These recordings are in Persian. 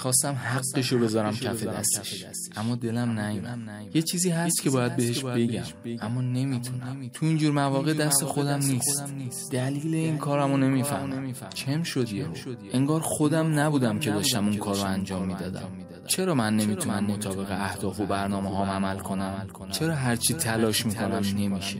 خواستم رو بذارم کف دستش اما دلم نیم یه چیزی هست که باید بهش بگم اما نمیتونم تو اینجور مواقع دست خودم نیست دلیل این کارمو نمیفهمم چم شد انگار خودم نبودم که داشتم اون کارو انجام میدادم چرا من نمیتونم مطابق اهداف و برنامه هام عمل کنم چرا هرچی تلاش میکنم نمیشه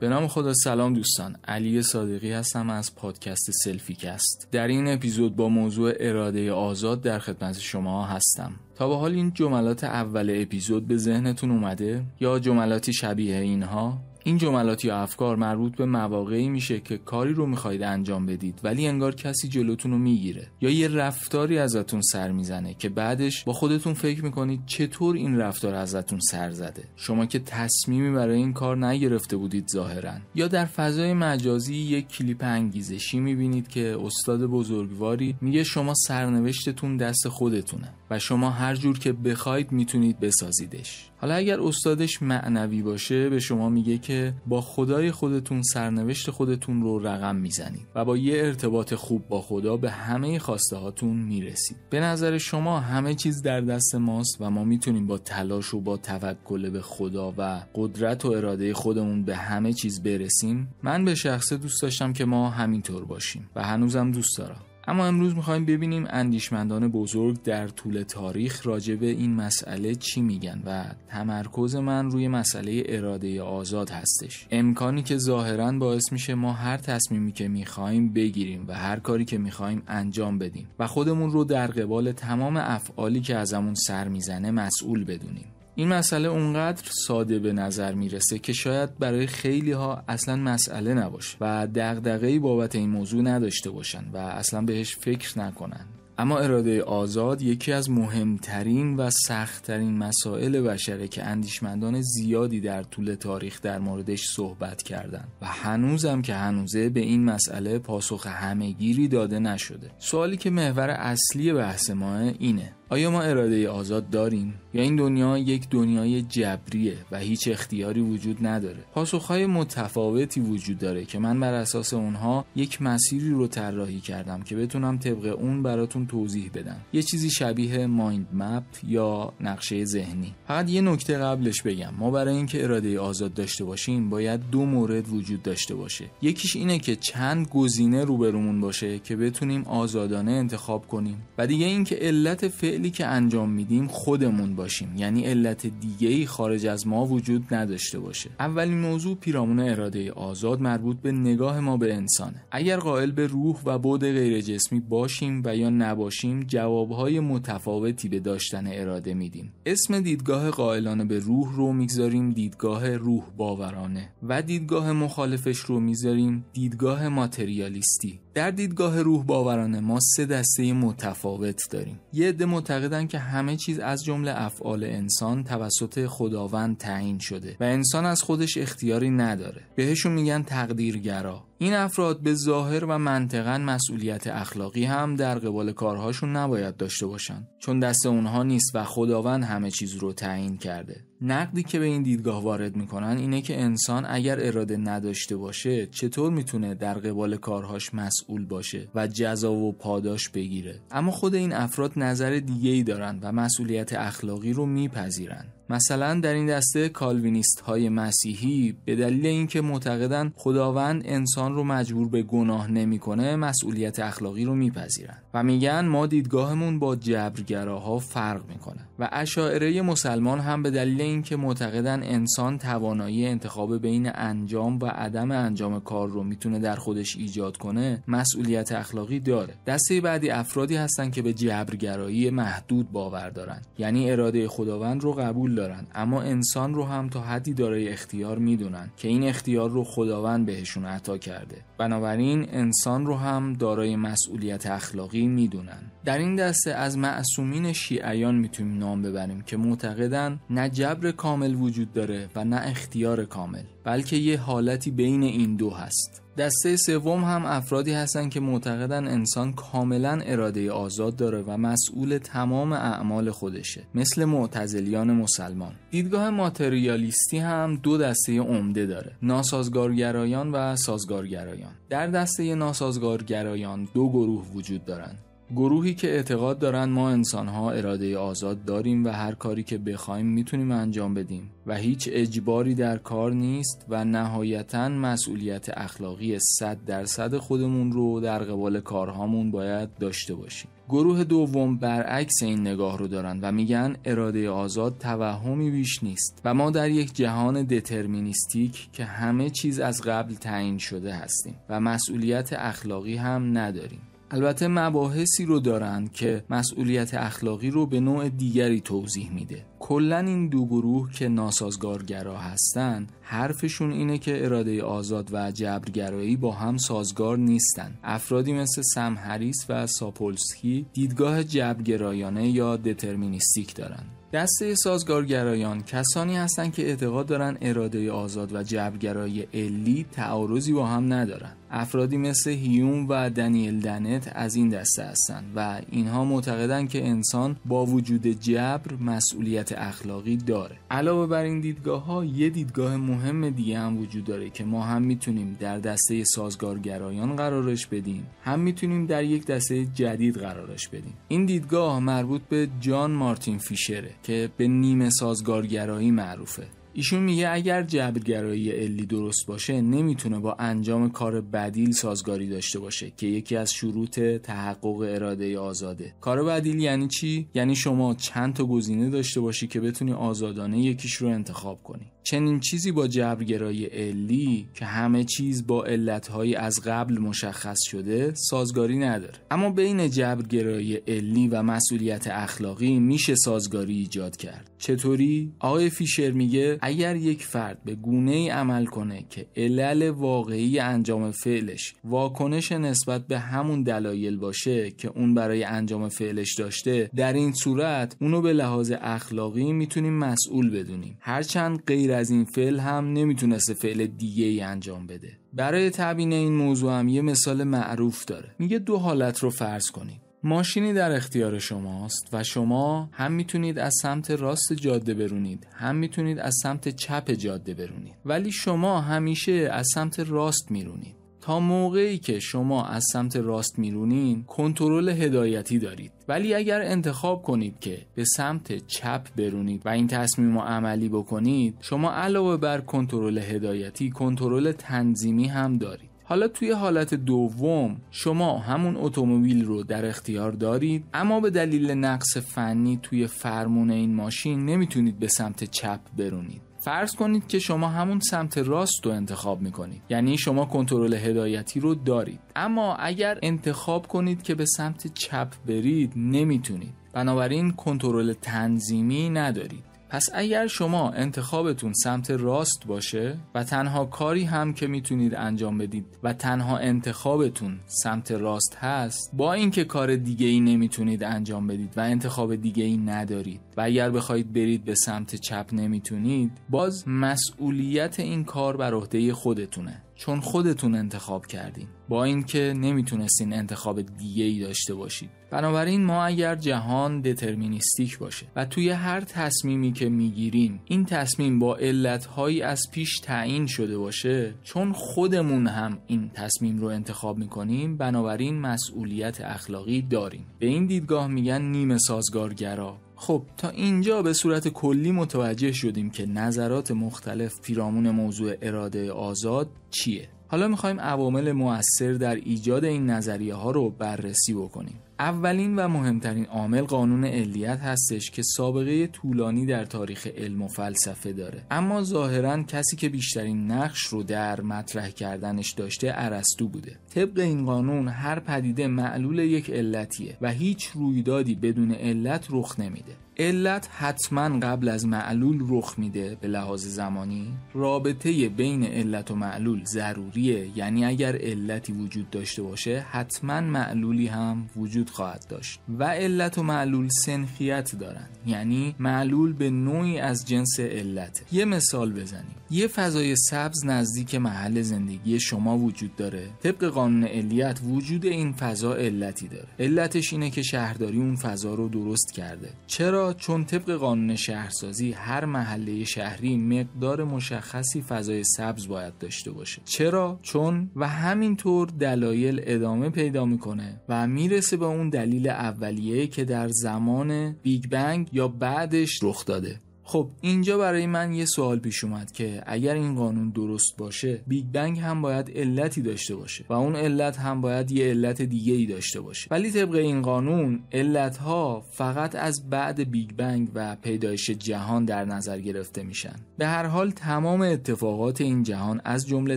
به نام خدا سلام دوستان علی صادقی هستم از پادکست سلفی کست در این اپیزود با موضوع اراده آزاد در خدمت شما هستم تا به حال این جملات اول اپیزود به ذهنتون اومده یا جملاتی شبیه اینها این جملات یا افکار مربوط به مواقعی میشه که کاری رو میخواید انجام بدید ولی انگار کسی جلوتون رو میگیره یا یه رفتاری ازتون سر میزنه که بعدش با خودتون فکر میکنید چطور این رفتار ازتون سر زده شما که تصمیمی برای این کار نگرفته بودید ظاهرا یا در فضای مجازی یک کلیپ انگیزشی میبینید که استاد بزرگواری میگه شما سرنوشتتون دست خودتونه و شما هر جور که بخواید میتونید بسازیدش حالا اگر استادش معنوی باشه به شما میگه که با خدای خودتون سرنوشت خودتون رو رقم میزنید و با یه ارتباط خوب با خدا به همه خواسته هاتون میرسید به نظر شما همه چیز در دست ماست و ما میتونیم با تلاش و با توکل به خدا و قدرت و اراده خودمون به همه چیز برسیم من به شخصه دوست داشتم که ما همینطور باشیم و هنوزم دوست دارم اما امروز میخوایم ببینیم اندیشمندان بزرگ در طول تاریخ راجع این مسئله چی میگن و تمرکز من روی مسئله اراده آزاد هستش امکانی که ظاهرا باعث میشه ما هر تصمیمی که میخوایم بگیریم و هر کاری که میخوایم انجام بدیم و خودمون رو در قبال تمام افعالی که ازمون سر میزنه مسئول بدونیم این مسئله اونقدر ساده به نظر میرسه که شاید برای خیلی ها اصلا مسئله نباشه و دقدقهی بابت این موضوع نداشته باشن و اصلا بهش فکر نکنن اما اراده آزاد یکی از مهمترین و سختترین مسائل بشره که اندیشمندان زیادی در طول تاریخ در موردش صحبت کردند و هنوزم که هنوزه به این مسئله پاسخ همهگیری داده نشده سوالی که محور اصلی بحث ما اینه آیا ما اراده آزاد داریم یا این دنیا یک دنیای جبریه و هیچ اختیاری وجود نداره پاسخهای متفاوتی وجود داره که من بر اساس اونها یک مسیری رو طراحی کردم که بتونم طبق اون براتون توضیح بدم یه چیزی شبیه مایند مپ یا نقشه ذهنی فقط یه نکته قبلش بگم ما برای اینکه اراده آزاد داشته باشیم باید دو مورد وجود داشته باشه یکیش اینه که چند گزینه روبرومون باشه که بتونیم آزادانه انتخاب کنیم و دیگه اینکه علت ف فعلی که انجام میدیم خودمون باشیم یعنی علت دیگه ای خارج از ما وجود نداشته باشه اولین موضوع پیرامون اراده آزاد مربوط به نگاه ما به انسانه اگر قائل به روح و بعد غیر جسمی باشیم و یا نباشیم جوابهای متفاوتی به داشتن اراده میدیم اسم دیدگاه قائلانه به روح رو میگذاریم دیدگاه روح باورانه و دیدگاه مخالفش رو میذاریم دیدگاه ماتریالیستی در دیدگاه روح باوران ما سه دسته متفاوت داریم یه عده معتقدن که همه چیز از جمله افعال انسان توسط خداوند تعیین شده و انسان از خودش اختیاری نداره بهشون میگن تقدیرگرا این افراد به ظاهر و منطقا مسئولیت اخلاقی هم در قبال کارهاشون نباید داشته باشن چون دست اونها نیست و خداوند همه چیز رو تعیین کرده نقدی که به این دیدگاه وارد میکنن اینه که انسان اگر اراده نداشته باشه چطور میتونه در قبال کارهاش مسئول باشه و جزا و پاداش بگیره اما خود این افراد نظر دیگه ای دارن و مسئولیت اخلاقی رو میپذیرن مثلا در این دسته کالوینیست های مسیحی به دلیل اینکه معتقدند خداوند انسان رو مجبور به گناه نمیکنه مسئولیت اخلاقی رو میپذیرند و میگن ما دیدگاهمون با جبرگراها فرق میکنه و اشاعره مسلمان هم به دلیل اینکه معتقدن انسان توانایی انتخاب بین انجام و عدم انجام کار رو میتونه در خودش ایجاد کنه مسئولیت اخلاقی داره دسته بعدی افرادی هستند که به جبرگرایی محدود باور دارن یعنی اراده خداوند رو قبول اما انسان رو هم تا حدی دارای اختیار میدونن که این اختیار رو خداوند بهشون عطا کرده بنابراین انسان رو هم دارای مسئولیت اخلاقی میدونن در این دسته از معصومین شیعیان میتونیم نام ببریم که معتقدن نه جبر کامل وجود داره و نه اختیار کامل بلکه یه حالتی بین این دو هست دسته سوم هم افرادی هستن که معتقدن انسان کاملا اراده آزاد داره و مسئول تمام اعمال خودشه مثل معتزلیان مسلمان دیدگاه ماتریالیستی هم دو دسته عمده داره ناسازگارگرایان و سازگارگرایان در دسته ناسازگارگرایان دو گروه وجود دارند گروهی که اعتقاد دارند ما انسانها اراده آزاد داریم و هر کاری که بخوایم میتونیم انجام بدیم و هیچ اجباری در کار نیست و نهایتا مسئولیت اخلاقی 100 درصد خودمون رو در قبال کارهامون باید داشته باشیم. گروه دوم برعکس این نگاه رو دارن و میگن اراده آزاد توهمی بیش نیست و ما در یک جهان دترمینیستیک که همه چیز از قبل تعیین شده هستیم و مسئولیت اخلاقی هم نداریم. البته مباحثی رو دارند که مسئولیت اخلاقی رو به نوع دیگری توضیح میده کلا این دو گروه که ناسازگارگرا هستن حرفشون اینه که اراده آزاد و جبرگرایی با هم سازگار نیستن افرادی مثل سم هریس و ساپولسکی دیدگاه جبرگرایانه یا دترمینیستیک دارن دسته سازگارگرایان کسانی هستند که اعتقاد دارن اراده آزاد و جبرگرایی علی تعارضی با هم ندارن افرادی مثل هیوم و دنیل دنت از این دسته هستند و اینها معتقدند که انسان با وجود جبر مسئولیت اخلاقی داره علاوه بر این دیدگاه ها یه دیدگاه مهم دیگه هم وجود داره که ما هم میتونیم در دسته سازگارگرایان قرارش بدیم هم میتونیم در یک دسته جدید قرارش بدیم این دیدگاه مربوط به جان مارتین فیشره که به نیمه سازگارگرایی معروفه ایشون میگه اگر جبرگرایی علی درست باشه نمیتونه با انجام کار بدیل سازگاری داشته باشه که یکی از شروط تحقق اراده آزاده کار بدیل یعنی چی یعنی شما چند تا گزینه داشته باشی که بتونی آزادانه یکیش رو انتخاب کنی چنین چیزی با جبرگرایی علی که همه چیز با علتهایی از قبل مشخص شده سازگاری نداره اما بین جبرگرایی علی و مسئولیت اخلاقی میشه سازگاری ایجاد کرد چطوری آقای فیشر میگه اگر یک فرد به گونه ای عمل کنه که علل واقعی انجام فعلش واکنش نسبت به همون دلایل باشه که اون برای انجام فعلش داشته در این صورت اونو به لحاظ اخلاقی میتونیم مسئول بدونیم هرچند غیر از این فعل هم نمیتونسته فعل دیگه ای انجام بده برای تبیین این موضوع هم یه مثال معروف داره میگه دو حالت رو فرض کنیم ماشینی در اختیار شماست و شما هم میتونید از سمت راست جاده برونید هم میتونید از سمت چپ جاده برونید ولی شما همیشه از سمت راست میرونید تا موقعی که شما از سمت راست میرونین کنترل هدایتی دارید ولی اگر انتخاب کنید که به سمت چپ برونید و این تصمیم رو عملی بکنید شما علاوه بر کنترل هدایتی کنترل تنظیمی هم دارید حالا توی حالت دوم شما همون اتومبیل رو در اختیار دارید اما به دلیل نقص فنی توی فرمون این ماشین نمیتونید به سمت چپ برونید فرض کنید که شما همون سمت راست رو انتخاب میکنید یعنی شما کنترل هدایتی رو دارید اما اگر انتخاب کنید که به سمت چپ برید نمیتونید بنابراین کنترل تنظیمی ندارید پس اگر شما انتخابتون سمت راست باشه و تنها کاری هم که میتونید انجام بدید و تنها انتخابتون سمت راست هست با اینکه کار دیگه ای نمیتونید انجام بدید و انتخاب دیگه ای ندارید و اگر بخواید برید به سمت چپ نمیتونید باز مسئولیت این کار بر عهده خودتونه چون خودتون انتخاب کردین با اینکه نمیتونستین انتخاب دیگه ای داشته باشید بنابراین ما اگر جهان دترمینیستیک باشه و توی هر تصمیمی که میگیریم این تصمیم با علتهایی از پیش تعیین شده باشه چون خودمون هم این تصمیم رو انتخاب میکنیم بنابراین مسئولیت اخلاقی داریم به این دیدگاه میگن نیمه سازگارگرا خب تا اینجا به صورت کلی متوجه شدیم که نظرات مختلف پیرامون موضوع اراده آزاد چیه حالا میخوایم عوامل مؤثر در ایجاد این نظریه ها رو بررسی بکنیم. اولین و مهمترین عامل قانون علیت هستش که سابقه طولانی در تاریخ علم و فلسفه داره اما ظاهرا کسی که بیشترین نقش رو در مطرح کردنش داشته ارسطو بوده طبق این قانون هر پدیده معلول یک علتیه و هیچ رویدادی بدون علت رخ نمیده علت حتما قبل از معلول رخ میده به لحاظ زمانی رابطه بین علت و معلول ضروریه یعنی اگر علتی وجود داشته باشه حتما معلولی هم وجود خواهد داشت و علت و معلول سنخیت دارن یعنی معلول به نوعی از جنس علت یه مثال بزنیم یه فضای سبز نزدیک محل زندگی شما وجود داره طبق قانون علیت وجود این فضا علتی داره علتش اینه که شهرداری اون فضا رو درست کرده چرا چون طبق قانون شهرسازی هر محله شهری مقدار مشخصی فضای سبز باید داشته باشه چرا چون و همینطور دلایل ادامه پیدا میکنه و میرسه به اون دلیل اولیه که در زمان بیگ بنگ یا بعدش رخ داده خب اینجا برای من یه سوال پیش اومد که اگر این قانون درست باشه بیگ بنگ هم باید علتی داشته باشه و اون علت هم باید یه علت دیگه ای داشته باشه ولی طبق این قانون علت ها فقط از بعد بیگ بنگ و پیدایش جهان در نظر گرفته میشن به هر حال تمام اتفاقات این جهان از جمله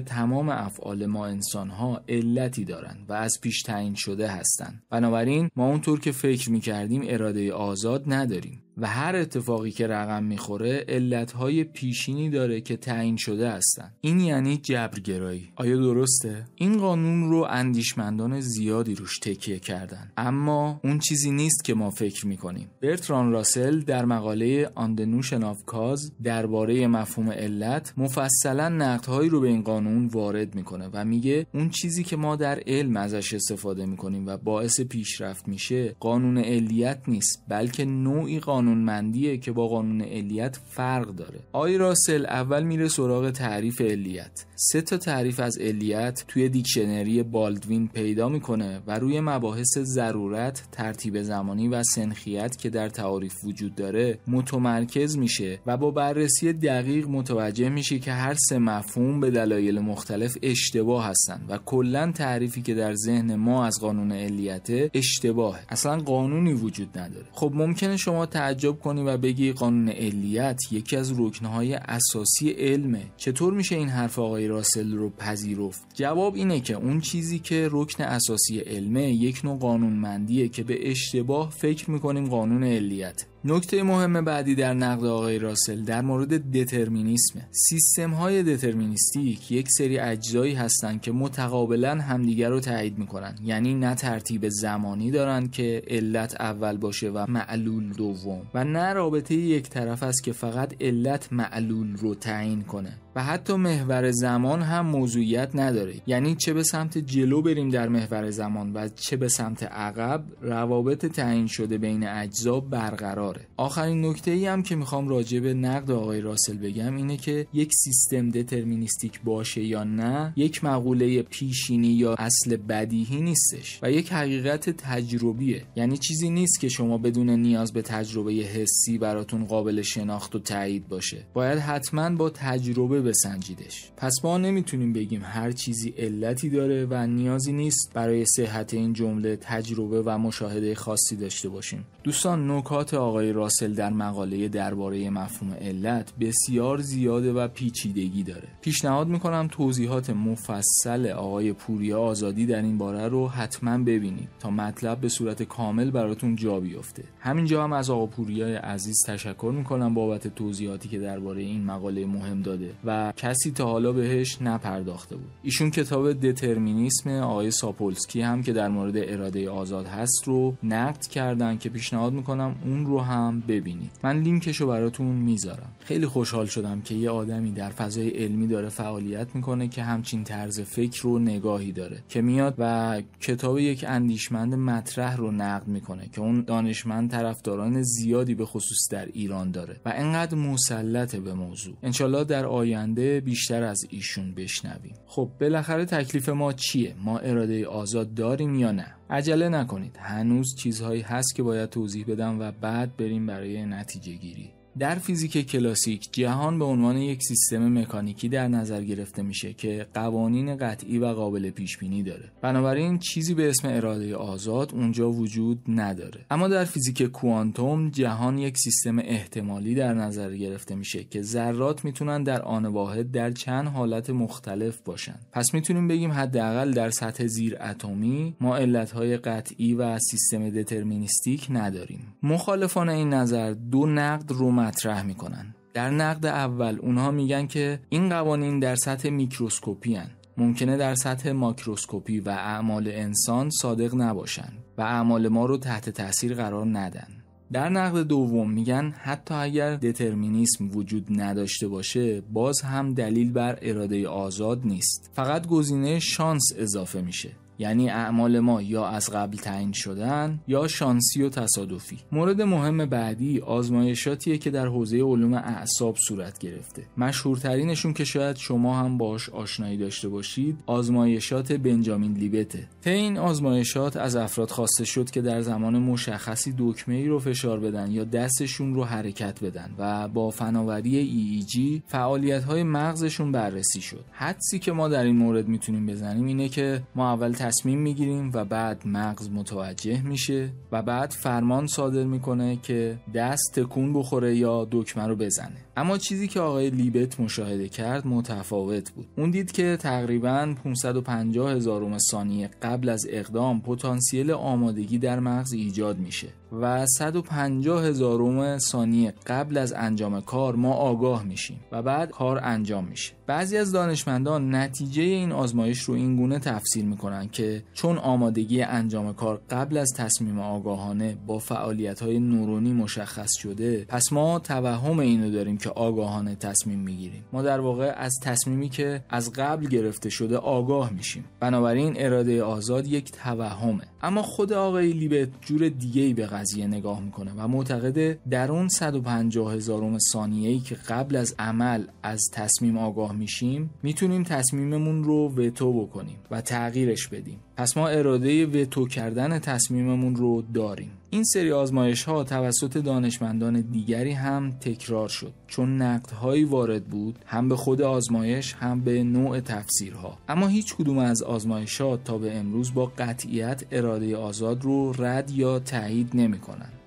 تمام افعال ما انسان ها علتی دارن و از پیش تعیین شده هستند بنابراین ما اونطور که فکر میکردیم اراده آزاد نداریم و هر اتفاقی که رقم میخوره علتهای پیشینی داره که تعیین شده هستن این یعنی جبرگرایی آیا درسته این قانون رو اندیشمندان زیادی روش تکیه کردن اما اون چیزی نیست که ما فکر میکنیم برتران راسل در مقاله آن نوشن کاز درباره مفهوم علت مفصلا نقدهایی رو به این قانون وارد میکنه و میگه اون چیزی که ما در علم ازش استفاده میکنیم و باعث پیشرفت میشه قانون علیت نیست بلکه نوعی قانون قانونمندیه که با قانون علیت فرق داره آی راسل اول میره سراغ تعریف علیت سه تا تعریف از علیت توی دیکشنری بالدوین پیدا میکنه و روی مباحث ضرورت ترتیب زمانی و سنخیت که در تعاریف وجود داره متمرکز میشه و با بررسی دقیق متوجه میشه که هر سه مفهوم به دلایل مختلف اشتباه هستن و کلا تعریفی که در ذهن ما از قانون علیت اشتباهه اصلا قانونی وجود نداره خب ممکنه شما تعریف تعجب کنی و بگی قانون علیت یکی از رکنهای اساسی علمه چطور میشه این حرف آقای راسل رو پذیرفت جواب اینه که اون چیزی که رکن اساسی علمه یک نوع قانونمندیه که به اشتباه فکر میکنیم قانون علیت نکته مهم بعدی در نقد آقای راسل در مورد دترمینیسم سیستم های دترمینیستیک یک سری اجزایی هستند که متقابلا همدیگر رو تایید میکنن یعنی نه ترتیب زمانی دارند که علت اول باشه و معلول دوم و نه رابطه یک طرف است که فقط علت معلول رو تعیین کنه و حتی محور زمان هم موضوعیت نداره یعنی چه به سمت جلو بریم در محور زمان و چه به سمت عقب روابط تعیین شده بین اجزا برقراره آخرین نکته ای هم که میخوام راجع به نقد آقای راسل بگم اینه که یک سیستم دترمینیستیک باشه یا نه یک مقوله پیشینی یا اصل بدیهی نیستش و یک حقیقت تجربیه یعنی چیزی نیست که شما بدون نیاز به تجربه حسی براتون قابل شناخت و تایید باشه باید حتما با تجربه بسنجیدش پس ما نمیتونیم بگیم هر چیزی علتی داره و نیازی نیست برای صحت این جمله تجربه و مشاهده خاصی داشته باشیم دوستان نکات آقای راسل در مقاله درباره مفهوم علت بسیار زیاده و پیچیدگی داره پیشنهاد میکنم توضیحات مفصل آقای پوریا آزادی در این باره رو حتما ببینید تا مطلب به صورت کامل براتون جا بیفته همینجا هم از آقا پوریا عزیز تشکر میکنم بابت توضیحاتی که درباره این مقاله مهم داده و کسی تا حالا بهش نپرداخته بود ایشون کتاب دترمینیسم آقای ساپولسکی هم که در مورد اراده آزاد هست رو نقد کردن که پیشنهاد میکنم اون رو هم ببینید من لینکش رو براتون میذارم خیلی خوشحال شدم که یه آدمی در فضای علمی داره فعالیت میکنه که همچین طرز فکر رو نگاهی داره که میاد و کتاب یک اندیشمند مطرح رو نقد میکنه که اون دانشمند طرفداران زیادی به خصوص در ایران داره و انقدر مسلطه به موضوع انشالله در آینده بیشتر از ایشون بشنویم خب بالاخره تکلیف ما چیه ما اراده آزاد داریم یا نه عجله نکنید هنوز چیزهایی هست که باید توضیح بدم و بعد بریم برای نتیجه گیری در فیزیک کلاسیک جهان به عنوان یک سیستم مکانیکی در نظر گرفته میشه که قوانین قطعی و قابل پیش بینی داره بنابراین چیزی به اسم اراده آزاد اونجا وجود نداره اما در فیزیک کوانتوم جهان یک سیستم احتمالی در نظر گرفته میشه که ذرات میتونن در آن واحد در چند حالت مختلف باشن پس میتونیم بگیم حداقل در سطح زیر اتمی ما علتهای قطعی و سیستم دترمینیستیک نداریم مخالفان این نظر دو نقد رو مطرح میکنن در نقد اول اونها میگن که این قوانین در سطح میکروسکوپی هن. ممکنه در سطح ماکروسکوپی و اعمال انسان صادق نباشن و اعمال ما رو تحت تاثیر قرار ندن در نقد دوم میگن حتی اگر دترمینیسم وجود نداشته باشه باز هم دلیل بر اراده آزاد نیست فقط گزینه شانس اضافه میشه یعنی اعمال ما یا از قبل تعیین شدن یا شانسی و تصادفی مورد مهم بعدی آزمایشاتیه که در حوزه علوم اعصاب صورت گرفته مشهورترینشون که شاید شما هم باش آشنایی داشته باشید آزمایشات بنجامین لیبته طی این آزمایشات از افراد خواسته شد که در زمان مشخصی دکمه ای رو فشار بدن یا دستشون رو حرکت بدن و با فناوری EEG فعالیت های مغزشون بررسی شد حدسی که ما در این مورد میتونیم بزنیم اینه که ما اول تصمیم میگیریم و بعد مغز متوجه میشه و بعد فرمان صادر میکنه که دست تکون بخوره یا دکمه رو بزنه اما چیزی که آقای لیبت مشاهده کرد متفاوت بود اون دید که تقریبا 550 هزارم ثانیه قبل از اقدام پتانسیل آمادگی در مغز ایجاد میشه و 150 هزارم ثانیه قبل از انجام کار ما آگاه میشیم و بعد کار انجام میشه بعضی از دانشمندان نتیجه این آزمایش رو این گونه تفسیر میکنن که چون آمادگی انجام کار قبل از تصمیم آگاهانه با فعالیت های نورونی مشخص شده پس ما توهم اینو داریم که آگاهانه تصمیم میگیریم ما در واقع از تصمیمی که از قبل گرفته شده آگاه میشیم بنابراین اراده آزاد یک توهمه اما خود آقای لیبت جور دیگه به قضیه نگاه میکنه و معتقده در اون 150 هزارم ثانیه ای که قبل از عمل از تصمیم آگاه میشیم میتونیم تصمیممون رو وتو بکنیم و تغییرش بدیم پس ما اراده وتو کردن تصمیممون رو داریم این سری آزمایش ها توسط دانشمندان دیگری هم تکرار شد چون نقدهایی وارد بود هم به خود آزمایش هم به نوع تفسیرها اما هیچ کدوم از آزمایشات تا به امروز با قطعیت اراده آزاد رو رد یا تایید نمی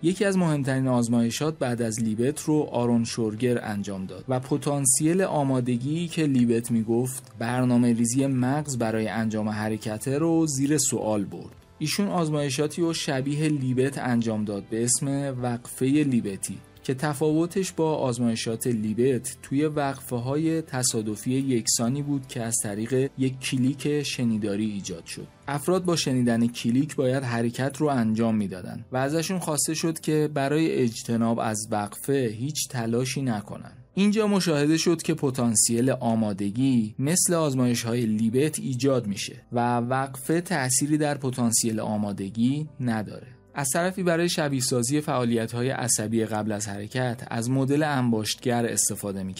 یکی از مهمترین آزمایشات بعد از لیبت رو آرون شورگر انجام داد و پتانسیل آمادگی که لیبت میگفت برنامه ریزی مغز برای انجام حرکته رو زیر سوال برد ایشون آزمایشاتی و شبیه لیبت انجام داد به اسم وقفه لیبتی که تفاوتش با آزمایشات لیبت توی وقفه های تصادفی یکسانی بود که از طریق یک کلیک شنیداری ایجاد شد افراد با شنیدن کلیک باید حرکت رو انجام میدادند و ازشون خواسته شد که برای اجتناب از وقفه هیچ تلاشی نکنن اینجا مشاهده شد که پتانسیل آمادگی مثل آزمایش های لیبت ایجاد میشه و وقفه تأثیری در پتانسیل آمادگی نداره از طرفی برای شبیه سازی فعالیت های عصبی قبل از حرکت از مدل انباشتگر استفاده می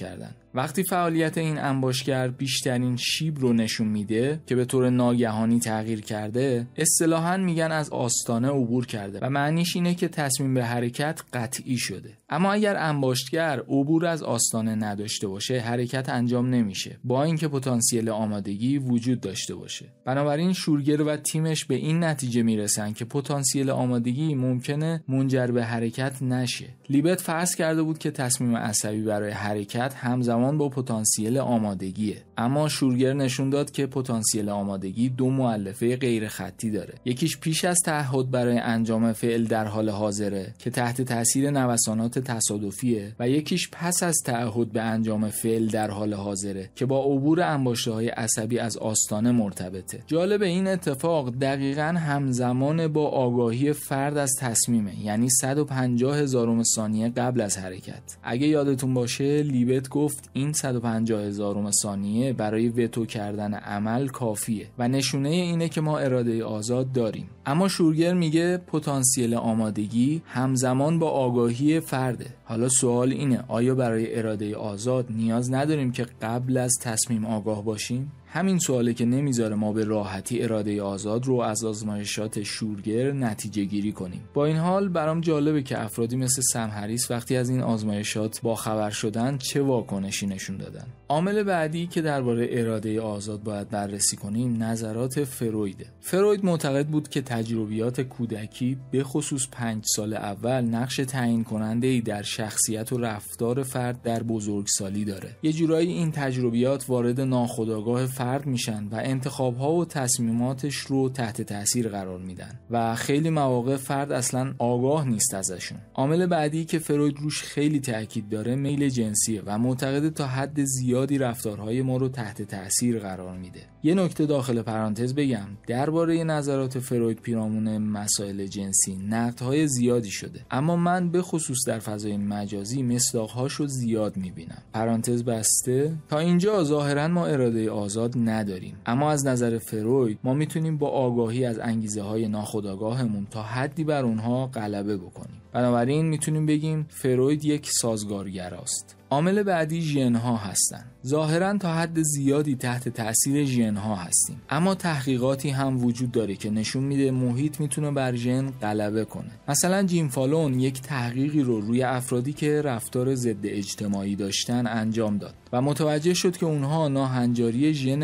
وقتی فعالیت این انباشگر بیشترین شیب رو نشون میده که به طور ناگهانی تغییر کرده اصطلاحا میگن از آستانه عبور کرده و معنیش اینه که تصمیم به حرکت قطعی شده اما اگر انباشتگر عبور از آستانه نداشته باشه حرکت انجام نمیشه با اینکه پتانسیل آمادگی وجود داشته باشه بنابراین شورگر و تیمش به این نتیجه میرسن که پتانسیل آمادگی ممکنه منجر به حرکت نشه لیبت فرض کرده بود که تصمیم عصبی برای حرکت همزمان همزمان با پتانسیل آمادگیه اما شورگر نشون داد که پتانسیل آمادگی دو معلفه غیر خطی داره یکیش پیش از تعهد برای انجام فعل در حال حاضره که تحت تاثیر نوسانات تصادفیه و یکیش پس از تعهد به انجام فعل در حال حاضره که با عبور انباشته های عصبی از آستانه مرتبطه جالب این اتفاق دقیقا همزمان با آگاهی فرد از تصمیمه یعنی 150 هزارم ثانیه قبل از حرکت اگه یادتون باشه لیبت گفت این 150 هزارم ثانیه برای وتو کردن عمل کافیه و نشونه اینه که ما اراده آزاد داریم اما شورگر میگه پتانسیل آمادگی همزمان با آگاهی فرده حالا سوال اینه آیا برای اراده آزاد نیاز نداریم که قبل از تصمیم آگاه باشیم همین سواله که نمیذاره ما به راحتی اراده آزاد رو از آزمایشات شورگر نتیجه گیری کنیم با این حال برام جالبه که افرادی مثل سم وقتی از این آزمایشات با خبر شدن چه واکنشی نشون دادن عامل بعدی که درباره اراده آزاد باید بررسی کنیم نظرات فرویده فروید معتقد بود که تجربیات کودکی به خصوص پنج سال اول نقش تعیین کننده ای در شخصیت و رفتار فرد در بزرگسالی داره یه جورایی این تجربیات وارد ناخودآگاه ترد میشن و انتخاب ها و تصمیماتش رو تحت تاثیر قرار میدن و خیلی مواقع فرد اصلا آگاه نیست ازشون عامل بعدی که فروید روش خیلی تاکید داره میل جنسیه و معتقده تا حد زیادی رفتارهای ما رو تحت تاثیر قرار میده یه نکته داخل پرانتز بگم درباره نظرات فروید پیرامون مسائل جنسی نقدهای زیادی شده اما من به خصوص در فضای مجازی مصداقهاش رو زیاد میبینم پرانتز بسته تا اینجا ظاهرا ما اراده آزاد نداریم اما از نظر فروید ما میتونیم با آگاهی از انگیزه های ناخودآگاهمون تا حدی بر اونها غلبه بکنیم بنابراین میتونیم بگیم فروید یک سازگارگراست عامل بعدی ژن ها هستند ظاهرا تا حد زیادی تحت تاثیر ژن ها هستیم اما تحقیقاتی هم وجود داره که نشون میده محیط میتونه بر ژن غلبه کنه مثلا جیم فالون یک تحقیقی رو روی افرادی که رفتار ضد اجتماعی داشتن انجام داد و متوجه شد که اونها ناهنجاری ژن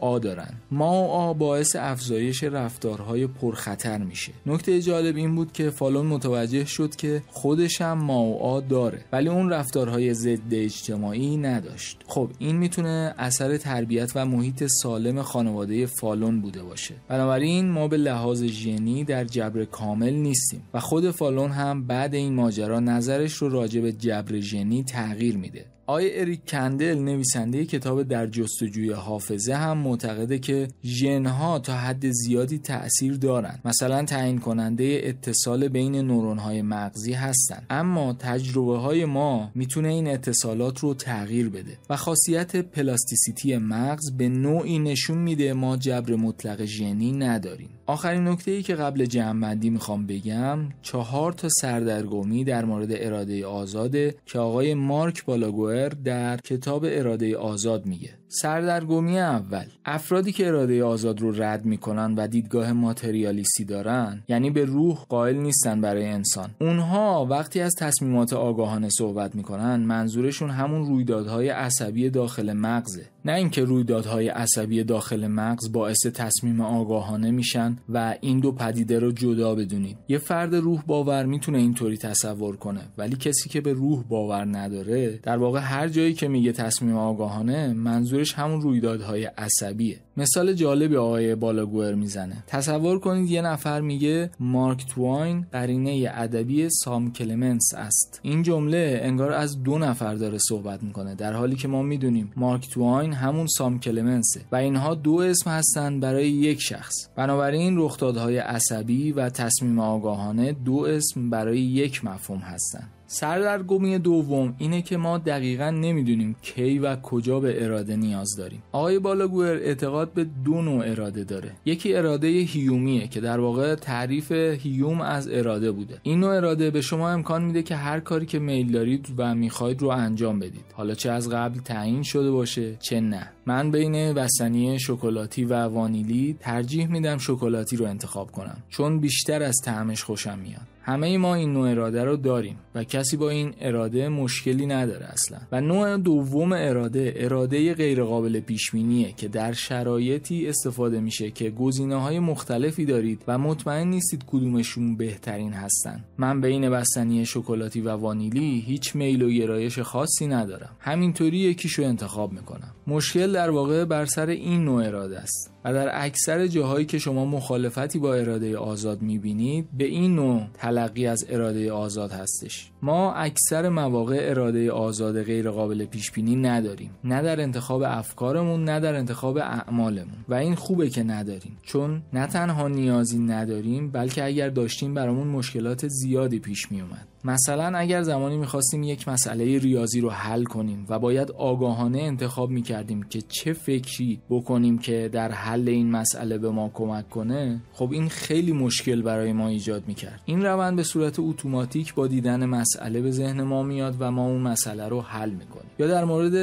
آ دارن ماوآ باعث افزایش رفتارهای پرخطر میشه نکته جالب این بود که فالون متوجه شد که خودش هم ماوآ داره ولی اون رفتارهای ضد اجتماعی نداشت خب این میتونه اثر تربیت و محیط سالم خانواده فالون بوده باشه بنابراین ما به لحاظ ژنی در جبر کامل نیستیم و خود فالون هم بعد این ماجرا نظرش رو راجع به جبر ژنی تغییر میده آی اریک کندل نویسنده کتاب در جستجوی حافظه هم معتقده که ژنها تا حد زیادی تاثیر دارند مثلا تعیین کننده اتصال بین های مغزی هستند اما تجربه های ما میتونه این اتصالات رو تغییر بده و خاصیت پلاستیسیتی مغز به نوعی نشون میده ما جبر مطلق ژنی نداریم آخرین نکته ای که قبل جمعندی میخوام بگم چهار تا سردرگمی در مورد اراده آزاده که آقای مارک بالاگوه در کتاب اراده آزاد میگه سردرگمی اول افرادی که اراده آزاد رو رد میکنن و دیدگاه ماتریالیستی دارن یعنی به روح قائل نیستن برای انسان اونها وقتی از تصمیمات آگاهانه صحبت میکنن منظورشون همون رویدادهای عصبی داخل مغزه نه اینکه رویدادهای عصبی داخل مغز باعث تصمیم آگاهانه میشن و این دو پدیده رو جدا بدونید یه فرد روح باور میتونه اینطوری تصور کنه ولی کسی که به روح باور نداره در واقع هر جایی که میگه تصمیم آگاهانه منظور منظورش همون رویدادهای عصبیه مثال جالبی آقای بالاگور میزنه تصور کنید یه نفر میگه مارک تواین قرینه ادبی سام کلمنس است این جمله انگار از دو نفر داره صحبت میکنه در حالی که ما میدونیم مارک تواین همون سام کلمنسه و اینها دو اسم هستند برای یک شخص بنابراین رخدادهای عصبی و تصمیم آگاهانه دو اسم برای یک مفهوم هستند سردرگمی دوم اینه که ما دقیقا نمیدونیم کی و کجا به اراده نیاز داریم آقای بالاگور اعتقاد به دو نوع اراده داره یکی اراده هیومیه که در واقع تعریف هیوم از اراده بوده این نوع اراده به شما امکان میده که هر کاری که میل دارید و میخواید رو انجام بدید حالا چه از قبل تعیین شده باشه چه نه من بین بستنی شکلاتی و وانیلی ترجیح میدم شکلاتی رو انتخاب کنم چون بیشتر از طعمش خوشم میاد همه ای ما این نوع اراده رو داریم و کسی با این اراده مشکلی نداره اصلا و نوع دوم اراده اراده غیرقابل پیش بینیه که در شرایطی استفاده میشه که گزینه های مختلفی دارید و مطمئن نیستید کدومشون بهترین هستن من بین بستنی شکلاتی و وانیلی هیچ میل و گرایش خاصی ندارم همینطوری یکیشو انتخاب میکنم مشکل در واقع بر سر این نوع اراده است و در اکثر جاهایی که شما مخالفتی با اراده آزاد میبینید به این نوع تلقی از اراده آزاد هستش much. ما اکثر مواقع اراده آزاد غیر قابل پیش بینی نداریم نه در انتخاب افکارمون نه در انتخاب اعمالمون و این خوبه که نداریم چون نه تنها نیازی نداریم بلکه اگر داشتیم برامون مشکلات زیادی پیش می اومد مثلا اگر زمانی میخواستیم یک مسئله ریاضی رو حل کنیم و باید آگاهانه انتخاب میکردیم که چه فکری بکنیم که در حل این مسئله به ما کمک کنه خب این خیلی مشکل برای ما ایجاد میکرد این روند به صورت اتوماتیک با دیدن مسئله مسئله به ذهن ما میاد و ما اون مسئله رو حل میکنیم یا در مورد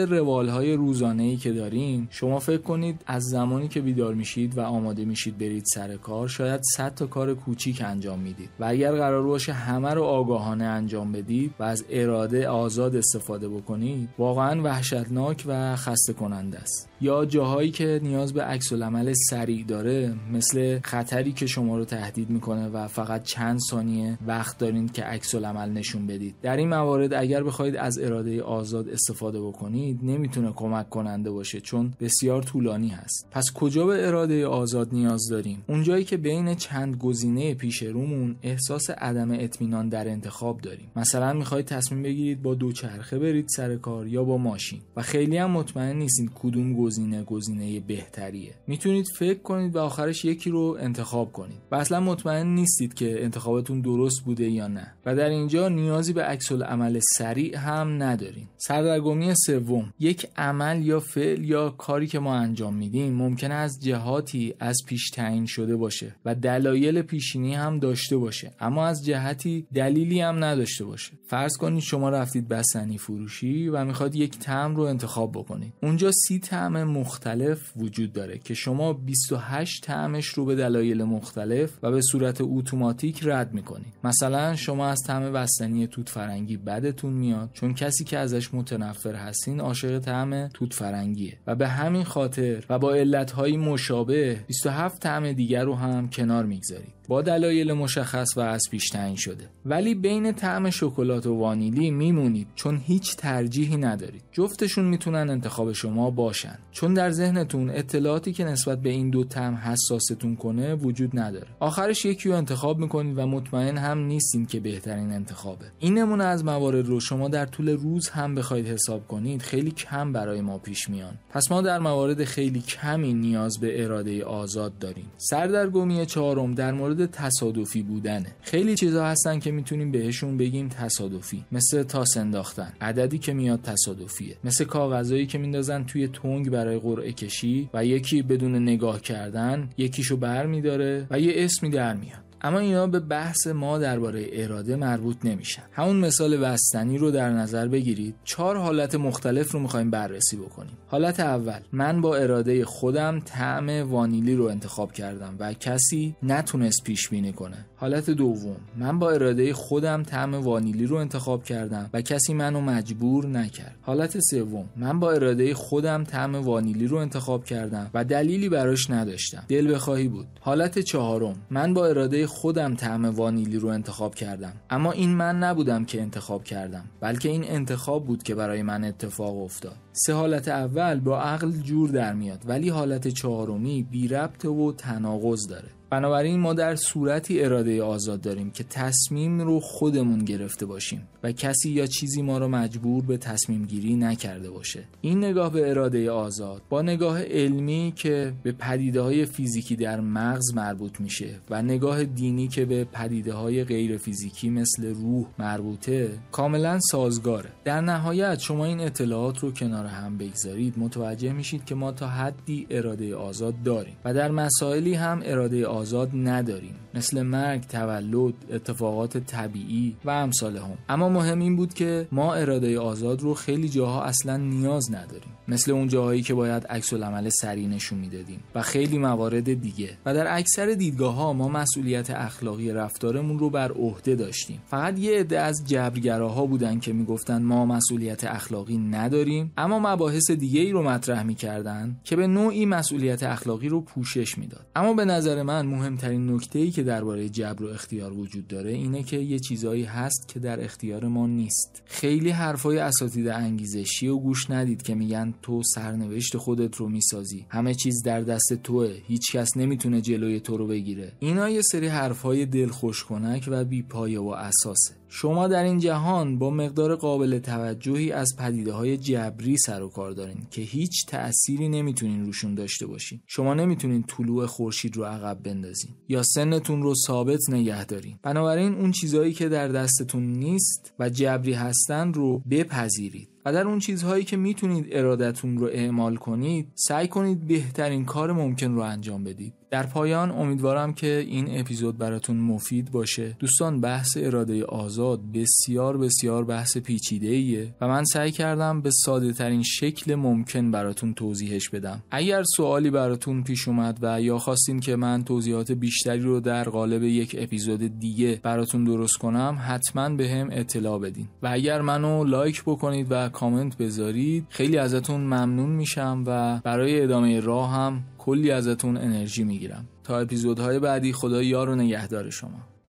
های روزانه ای که داریم شما فکر کنید از زمانی که بیدار میشید و آماده میشید برید سر کار شاید 100 تا کار کوچیک انجام میدید و اگر قرار باشه همه رو آگاهانه انجام بدید و از اراده آزاد استفاده بکنید واقعا وحشتناک و خسته کننده است یا جاهایی که نیاز به عکس العمل سریع داره مثل خطری که شما رو تهدید میکنه و فقط چند ثانیه وقت دارین که عکس العمل نشون در این موارد اگر بخواید از اراده آزاد استفاده بکنید نمیتونه کمک کننده باشه چون بسیار طولانی هست پس کجا به اراده آزاد نیاز داریم اونجایی که بین چند گزینه پیش رومون احساس عدم اطمینان در انتخاب داریم مثلا میخواید تصمیم بگیرید با دوچرخه برید سر کار یا با ماشین و خیلی هم مطمئن نیستید کدوم گزینه گزینه بهتریه میتونید فکر کنید و آخرش یکی رو انتخاب کنید و اصلا مطمئن نیستید که انتخابتون درست بوده یا نه و در اینجا نیاز نیازی به عکس عمل سریع هم نداریم سردرگمی سوم یک عمل یا فعل یا کاری که ما انجام میدیم ممکن از جهاتی از پیش تعیین شده باشه و دلایل پیشینی هم داشته باشه اما از جهتی دلیلی هم نداشته باشه فرض کنید شما رفتید بستنی فروشی و میخواد یک تعم رو انتخاب بکنید اونجا سی تعم مختلف وجود داره که شما 28 تعمش رو به دلایل مختلف و به صورت اتوماتیک رد میکنید مثلا شما از طعم بستنی توت فرنگی بدتون میاد چون کسی که ازش متنفر هستین عاشق طعم توت فرنگیه و به همین خاطر و با علتهایی مشابه 27 طعم دیگر رو هم کنار میگذارید با دلایل مشخص و از پیش تعیین شده ولی بین طعم شکلات و وانیلی میمونید چون هیچ ترجیحی ندارید جفتشون میتونن انتخاب شما باشن چون در ذهنتون اطلاعاتی که نسبت به این دو طعم حساستون کنه وجود نداره آخرش یکی رو انتخاب میکنید و مطمئن هم نیستین که بهترین انتخابه این نمونه از موارد رو شما در طول روز هم بخواید حساب کنید خیلی کم برای ما پیش میان پس ما در موارد خیلی کمی نیاز به اراده آزاد داریم سردرگمی چهارم در مورد تصادفی بودنه خیلی چیزا هستن که میتونیم بهشون بگیم تصادفی مثل تاس انداختن عددی که میاد تصادفیه مثل کاغذایی که میندازن توی تنگ برای قرعه کشی و یکی بدون نگاه کردن یکیشو برمیداره و یه اسمی در میاد اما اینا به بحث ما درباره اراده مربوط نمیشن همون مثال بستنی رو در نظر بگیرید چهار حالت مختلف رو میخوایم بررسی بکنیم حالت اول من با اراده خودم طعم وانیلی رو انتخاب کردم و کسی نتونست پیش بینی کنه حالت دوم من با اراده خودم طعم وانیلی رو انتخاب کردم و کسی منو مجبور نکرد حالت سوم من با اراده خودم طعم وانیلی رو انتخاب کردم و دلیلی براش نداشتم دل بخواهی بود حالت چهارم من با اراده خودم طعم وانیلی رو انتخاب کردم اما این من نبودم که انتخاب کردم بلکه این انتخاب بود که برای من اتفاق افتاد سه حالت اول با عقل جور در میاد ولی حالت چهارمی بی و تناقض داره بنابراین ما در صورتی اراده آزاد داریم که تصمیم رو خودمون گرفته باشیم و کسی یا چیزی ما رو مجبور به تصمیم گیری نکرده باشه این نگاه به اراده آزاد با نگاه علمی که به پدیده های فیزیکی در مغز مربوط میشه و نگاه دینی که به پدیده های غیر فیزیکی مثل روح مربوطه کاملا سازگاره در نهایت شما این اطلاعات رو کنار هم بگذارید متوجه میشید که ما تا حدی اراده آزاد داریم و در مسائلی هم اراده آزاد نداریم مثل مرگ تولد اتفاقات طبیعی و امثال هم اما مهم این بود که ما اراده آزاد رو خیلی جاها اصلا نیاز نداریم مثل اون جاهایی که باید عکس العمل سریع نشون میدادیم و خیلی موارد دیگه و در اکثر دیدگاه ها ما مسئولیت اخلاقی رفتارمون رو بر عهده داشتیم فقط یه عده از جبرگراها بودن که میگفتن ما مسئولیت اخلاقی نداریم اما مباحث دیگه ای رو مطرح میکردن که به نوعی مسئولیت اخلاقی رو پوشش میداد اما به نظر من مهمترین نکته ای که درباره جبر و اختیار وجود داره اینه که یه چیزایی هست که در اختیار ما نیست خیلی حرفای اساتید انگیزشی و گوش ندید که میگن تو سرنوشت خودت رو میسازی همه چیز در دست توه هیچکس نمیتونه جلوی تو رو بگیره اینا یه سری حرفای دلخوش کنک و بیپایه و اساسه شما در این جهان با مقدار قابل توجهی از پدیده های جبری سر و کار دارین که هیچ تأثیری نمیتونین روشون داشته باشین شما نمیتونین طلوع خورشید رو عقب بندازین یا سنتون رو ثابت نگه دارین بنابراین اون چیزهایی که در دستتون نیست و جبری هستن رو بپذیرید و در اون چیزهایی که میتونید ارادتون رو اعمال کنید سعی کنید بهترین کار ممکن رو انجام بدید در پایان امیدوارم که این اپیزود براتون مفید باشه دوستان بحث اراده آزاد بسیار بسیار بحث پیچیده ایه و من سعی کردم به ساده ترین شکل ممکن براتون توضیحش بدم اگر سوالی براتون پیش اومد و یا خواستین که من توضیحات بیشتری رو در قالب یک اپیزود دیگه براتون درست کنم حتما به هم اطلاع بدین و اگر منو لایک بکنید و کامنت بذارید خیلی ازتون ممنون میشم و برای ادامه راه هم کلی ازتون انرژی میگیرم تا اپیزودهای بعدی خدا یار و نگهدار شما